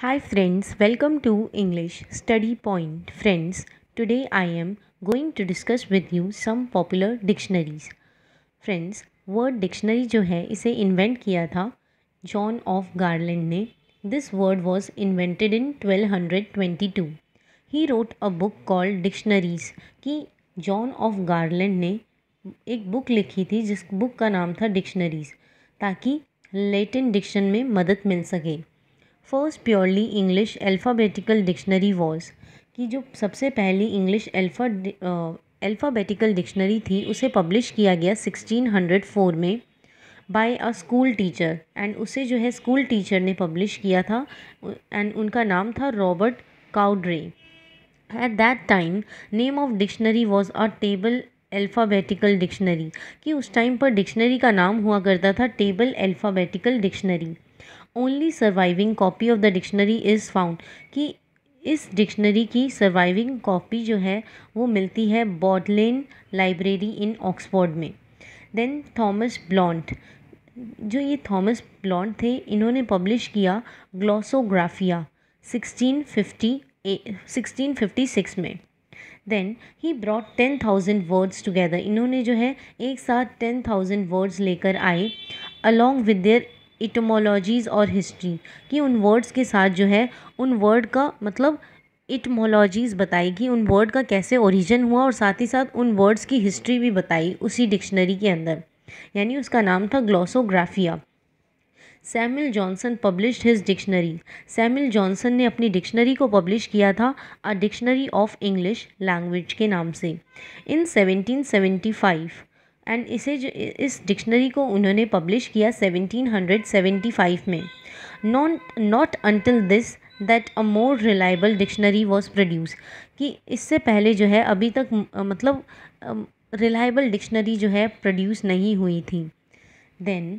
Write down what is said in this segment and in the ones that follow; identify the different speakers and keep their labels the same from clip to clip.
Speaker 1: Hi friends, welcome to English Study Point. Friends, today I am going to discuss with you some popular dictionaries. Friends, word dictionary जो है इसे invent किया था John of Garland ने this word was invented in 1222. He wrote a book called dictionaries कि John of Garland ने एक book लिखी थी जिस बुक का नाम था डिक्शनरीज ताकि लेटिन डिक्शन में मदद मिल सके first purely English alphabetical dictionary was कि जो सबसे पहली इंग्लिश अल्फ़ा अल्फ़ाबेटिकल डिक्शनरी थी उसे पब्लिश किया गया 1604 में by a school teacher and उसे जो है स्कूल टीचर ने पब्लिश किया था एंड उनका नाम था Robert Cawdrey at that time name of dictionary was a table alphabetical dictionary कि उस टाइम पर डिक्शनरी का नाम हुआ करता था table alphabetical dictionary only surviving copy of the dictionary is found कि इस डिक्शनरी की सर्वाइविंग कॉपी जो है वो मिलती है बॉडलेन लाइब्रेरी इन ऑक्सफोर्ड में देन थॉमस ब्लॉन्ट जो ये थॉमस ब्लॉन्ट थे इन्होंने पब्लिश किया ग्लॉसोग्राफिया 1650 1656 में then he brought ten thousand words together इन्होंने जो है एक साथ टेन थाउजेंड वर्ड्स लेकर आए अलॉन्ग विद देयर इटमोलॉजीज़ और हिस्ट्री कि उन वर्ड्स के साथ जो है उन वर्ड का मतलब इटमोलॉजीज़ बताई कि उन वर्ड का कैसे ओरिजिन हुआ और साथ ही साथ उन वर्ड्स की हिस्ट्री भी बताई उसी डिक्शनरी के अंदर यानी उसका नाम था Glossographia Samuel Johnson publish his dictionary Samuel Johnson ने अपनी डिक्शनरी को पब्लिश किया था a dictionary of English language के नाम से इन फाइव एंड इसे जो इस डिक्शनरी को उन्होंने पब्लिश किया 1775 में not not until this that a more reliable dictionary was produce कि इससे पहले जो है अभी तक मतलब रिलायबल डिक्शनरी जो है प्रोड्यूस नहीं हुई थी then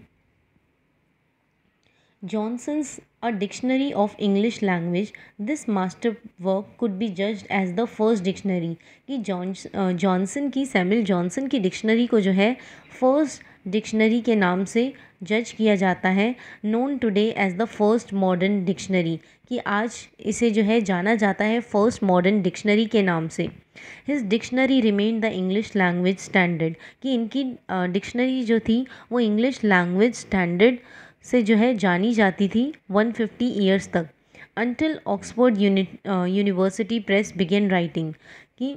Speaker 1: Johnson's A Dictionary of English Language, this masterwork could be judged as the first dictionary कि जॉनसन की सैमिल जॉनसन की डिक्शनरी को जो है फर्स्ट डिक्शनरी के नाम से जज किया जाता है known today as the first modern dictionary कि आज इसे जो है जाना जाता है फर्स्ट मॉडर्न डिक्शनरी के नाम से his dictionary remain the English language standard कि इनकी डिक्शनरी जो थी वो इंग्लिश लैंग्वेज स्टैंडर्ड से जो है जानी जाती थी 150 ईयर्स तक until Oxford University Press began writing कि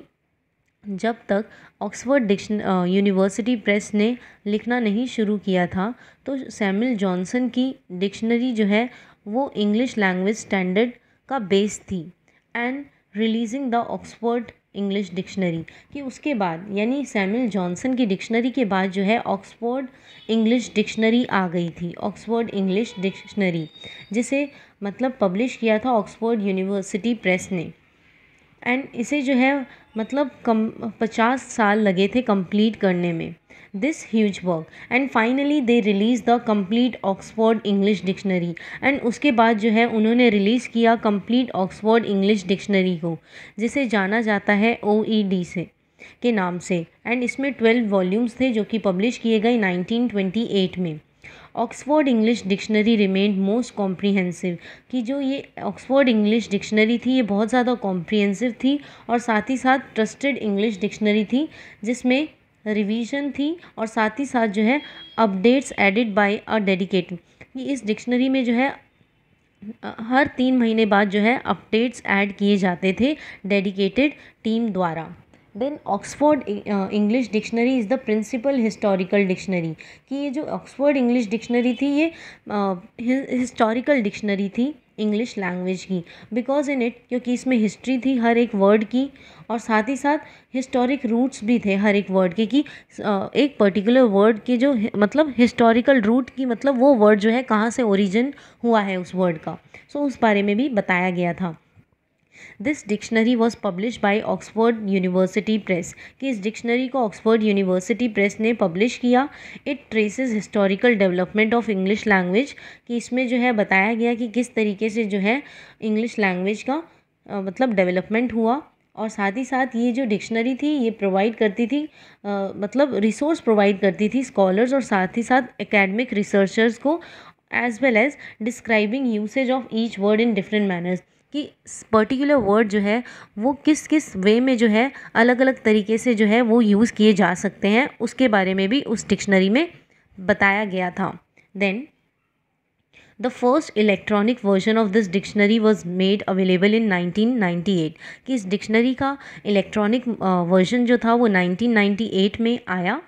Speaker 1: जब तक ऑक्सफोर्ड डिक्शन यूनिवर्सिटी प्रेस ने लिखना नहीं शुरू किया था तो सैमुअल जॉनसन की डिक्शनरी जो है वो इंग्लिश लैंग्वेज स्टैंडर्ड का बेस थी and releasing the Oxford English Dictionary कि उसके बाद यानी सैमुअल जॉनसन की डिक्शनरी के बाद जो है ऑक्सफोर्ड इंग्लिश डिक्शनरी आ गई थी ऑक्सफोर्ड इंग्लिश डिक्शनरी जिसे मतलब पब्लिश किया था ऑक्सफोर्ड यूनिवर्सिटी प्रेस ने एंड इसे जो है मतलब कम पचास साल लगे थे कंप्लीट करने में this huge work and finally they release the complete Oxford English Dictionary and उसके बाद जो है उन्होंने रिलीज़ किया कम्प्लीट ऑक्सफोर्ड इंग्लिश डिक्शनरी को जिसे जाना जाता है ओ ई डी से के नाम से एंड इसमें ट्वेल्व वॉल्यूम्स थे जो कि पब्लिश किए गए नाइनटीन ट्वेंटी एट में Oxford English Dictionary remained most comprehensive कि जो ये ऑक्सफोर्ड इंग्लिश डिक्शनरी थी ये बहुत ज़्यादा कॉम्प्रीहेंसिव थी और साथ ही साथ ट्रस्टेड इंग्लिश डिक्शनरी थी जिसमें रिवीजन थी और साथ ही साथ जो है updates added by a dedicated इस डिक्शनरी में जो है हर तीन महीने बाद जो है अपडेट्स ऐड किए जाते थे डेडिकेटेड टीम द्वारा then Oxford English Dictionary is the principal historical dictionary कि ये जो ऑक्सफोर्ड इंग्लिश डिक्शनरी थी ये हिस्टोरिकल uh, डिक्शनरी थी इंग्लिश लैंग्वेज की बिकॉज़ इन इट क्योंकि इसमें हिस्ट्री थी हर एक वर्ड की और साथ ही साथ हिस्टोरिक रूट्स भी थे हर एक वर्ड के कि एक पर्टिकुलर वर्ड के जो मतलब हिस्टोरिकल रूट की मतलब वो वर्ड जो है कहाँ से ओरिजिन हुआ है उस वर्ड का सो so, उस बारे में भी बताया गया था this dictionary was publish by Oxford University Press कि इस डिक्शनरी को ऑक्सफोर्ड यूनिवर्सिटी प्रेस ने पब्लिश किया it traces historical development of English language कि इसमें जो है बताया गया कि किस तरीके से जो है इंग्लिश लैंग्वेज का आ, मतलब डेवलपमेंट हुआ और साथ ही साथ ये जो डिक्शनरी थी ये प्रोवाइड करती थी आ, मतलब रिसोर्स प्रोवाइड करती थी स्कॉलर्स और साथ ही साथ एकेडमिक रिसर्चर्स को as well as describing usage of each word in different manners कि पर्टिकुलर वर्ड जो है वो किस किस वे में जो है अलग अलग तरीके से जो है वो यूज़ किए जा सकते हैं उसके बारे में भी उस डिक्शनरी में बताया गया था then the first electronic version of this dictionary was made available in 1998 कि इस डिक्शनरी का इलेक्ट्रॉनिक वर्जन जो था वो 1998 में आया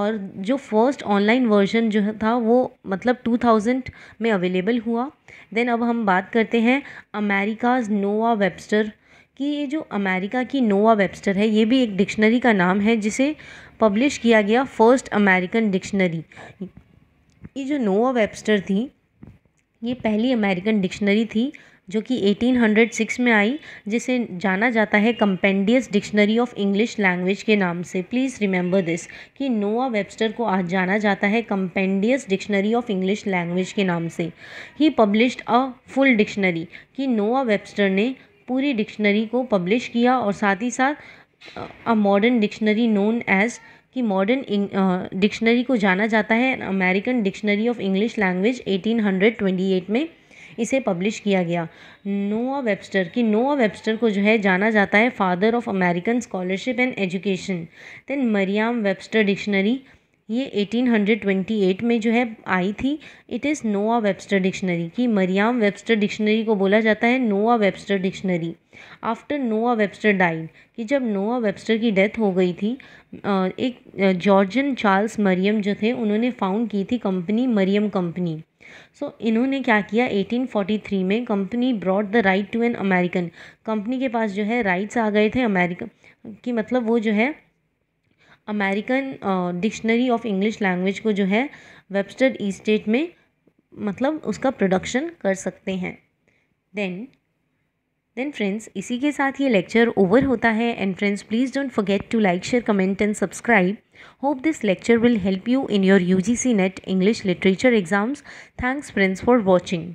Speaker 1: और जो फ़र्स्ट ऑनलाइन वर्ज़न जो था वो मतलब टू थाउज़ेंड में अवेलेबल हुआ देन अब हम बात करते हैं अमेरिकाज़ नोवा वेबस्टर कि ये जो अमेरिका की नोवा वेबस्टर है ये भी एक डिक्शनरी का नाम है जिसे पब्लिश किया गया फर्स्ट अमेरिकन डिक्शनरी ये जो नोवा वेबस्टर थी ये पहली अमेरिकन डिक्शनरी थी जो कि 1806 में आई जिसे जाना जाता है Compendious Dictionary of English language के नाम से प्लीज़ रिमेंबर दिस कि नोआ वेबस्टर को आज जाना जाता है Compendious Dictionary of English language के नाम से ही पब्लिश्ड अ फुल डिक्शनरी कि नोआ वेबस्टर ने पूरी डिक्शनरी को पब्लिश किया और साथ ही साथ a modern dictionary known as कि मॉडर्न डिक्शनरी को जाना जाता है American dictionary of English Language 1828 में इसे पब्लिश किया गया नोआ वेबस्टर कि नोआ वेबस्टर को जो है जाना जाता है father of American scholarship and education then Merriam Webster dictionary ये 1828 में जो है आई थी it is Noah Webster dictionary की मरियाम वेबस्टर डिक्शनरी को बोला जाता है Noah Webster dictionary after Noah Webster died कि जब नोआ वेबस्टर की डेथ हो गई थी एक जॉर्जन चार्ल्स मरियम जो थे उन्होंने फाउंड की थी company Merriam company so so, इन्होंने क्या किया 1843 में company brought the right to an American company के पास जो है राइट्स आ गए थे अमेरिकन कि मतलब वो जो है American dictionary of English language को जो है वेबस्टर ई स्टेट में मतलब उसका प्रोडक्शन कर सकते हैं देन देन फ्रेंड्स इसी के साथ ये लेक्चर ओवर होता है and friends please don't forget to like share comment and subscribe hope this lecture will help you in your U G C NET English literature exams thanks friends for watching